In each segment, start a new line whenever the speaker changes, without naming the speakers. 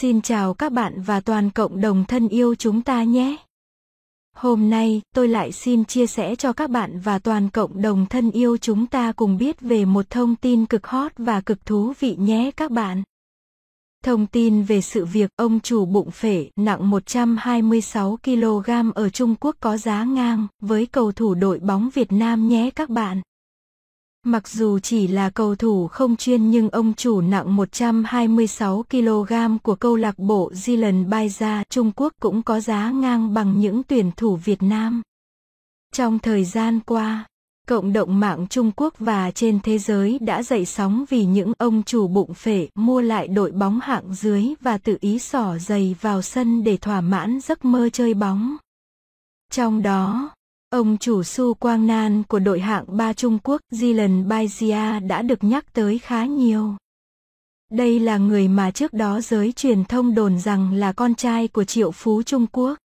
Xin chào các bạn và toàn cộng đồng thân yêu chúng ta nhé. Hôm nay, tôi lại xin chia sẻ cho các bạn và toàn cộng đồng thân yêu chúng ta cùng biết về một thông tin cực hot và cực thú vị nhé các bạn. Thông tin về sự việc ông chủ bụng phể nặng 126 kg ở Trung Quốc có giá ngang với cầu thủ đội bóng Việt Nam nhé các bạn. Mặc dù chỉ là cầu thủ không chuyên nhưng ông chủ nặng 126 kg của câu lạc bộ Zilan Baiza Trung Quốc cũng có giá ngang bằng những tuyển thủ Việt Nam. Trong thời gian qua, cộng đồng mạng Trung Quốc và trên thế giới đã dậy sóng vì những ông chủ bụng phệ mua lại đội bóng hạng dưới và tự ý xỏ giày vào sân để thỏa mãn giấc mơ chơi bóng. Trong đó, Ông chủ Su Quang Nan của đội hạng 3 Trung Quốc Zilan Baizia đã được nhắc tới khá nhiều. Đây là người mà trước đó giới truyền thông đồn rằng là con trai của triệu phú Trung Quốc.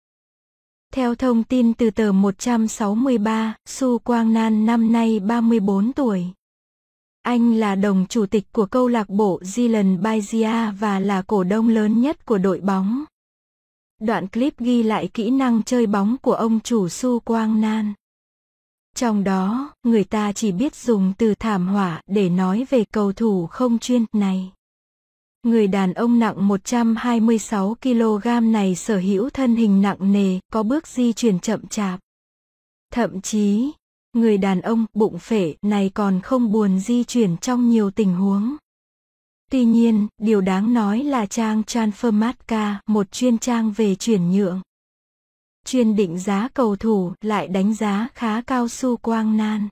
Theo thông tin từ tờ 163, Su Quang Nan năm nay 34 tuổi. Anh là đồng chủ tịch của câu lạc bộ Zealand Baizia và là cổ đông lớn nhất của đội bóng đoạn clip ghi lại kỹ năng chơi bóng của ông chủ Su Quang Nan. Trong đó, người ta chỉ biết dùng từ thảm họa để nói về cầu thủ không chuyên này. Người đàn ông nặng 126 kg này sở hữu thân hình nặng nề, có bước di chuyển chậm chạp. Thậm chí, người đàn ông bụng phệ này còn không buồn di chuyển trong nhiều tình huống. Tuy nhiên, điều đáng nói là trang Transfermarkt, một chuyên trang về chuyển nhượng, chuyên định giá cầu thủ lại đánh giá khá cao Su Quang Nan.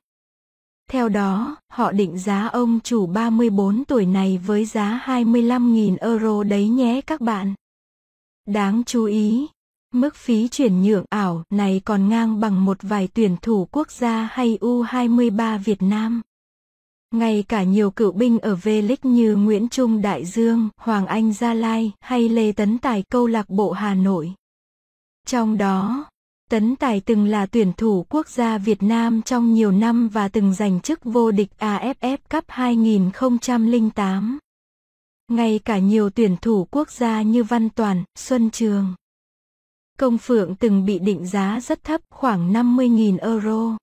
Theo đó, họ định giá ông chủ 34 tuổi này với giá 25.000 euro đấy nhé các bạn. Đáng chú ý, mức phí chuyển nhượng ảo này còn ngang bằng một vài tuyển thủ quốc gia hay U23 Việt Nam. Ngay cả nhiều cựu binh ở V-League như Nguyễn Trung Đại Dương, Hoàng Anh Gia Lai hay Lê Tấn Tài câu lạc bộ Hà Nội. Trong đó, Tấn Tài từng là tuyển thủ quốc gia Việt Nam trong nhiều năm và từng giành chức vô địch AFF Cup 2008. Ngay cả nhiều tuyển thủ quốc gia như Văn Toàn, Xuân Trường. Công Phượng từng bị định giá rất thấp khoảng 50.000 euro.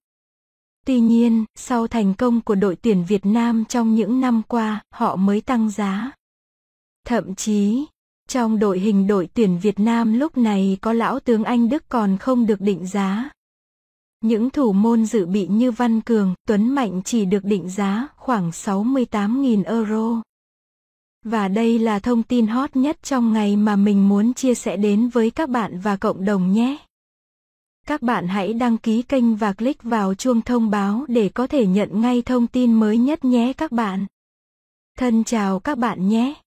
Tuy nhiên, sau thành công của đội tuyển Việt Nam trong những năm qua, họ mới tăng giá. Thậm chí, trong đội hình đội tuyển Việt Nam lúc này có lão tướng Anh Đức còn không được định giá. Những thủ môn dự bị như Văn Cường, Tuấn Mạnh chỉ được định giá khoảng 68.000 euro. Và đây là thông tin hot nhất trong ngày mà mình muốn chia sẻ đến với các bạn và cộng đồng nhé. Các bạn hãy đăng ký kênh và click vào chuông thông báo để có thể nhận ngay thông tin mới nhất nhé các bạn. Thân chào các bạn nhé.